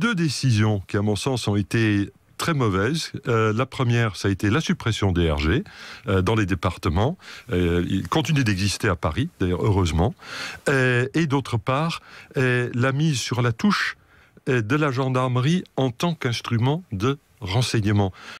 deux décisions qui, à mon sens, ont été très mauvaises. Euh, la première, ça a été la suppression des RG euh, dans les départements. Euh, continuent continue d'exister à Paris, d'ailleurs, heureusement. Euh, et d'autre part, la mise sur la touche de la gendarmerie en tant qu'instrument de renseignement.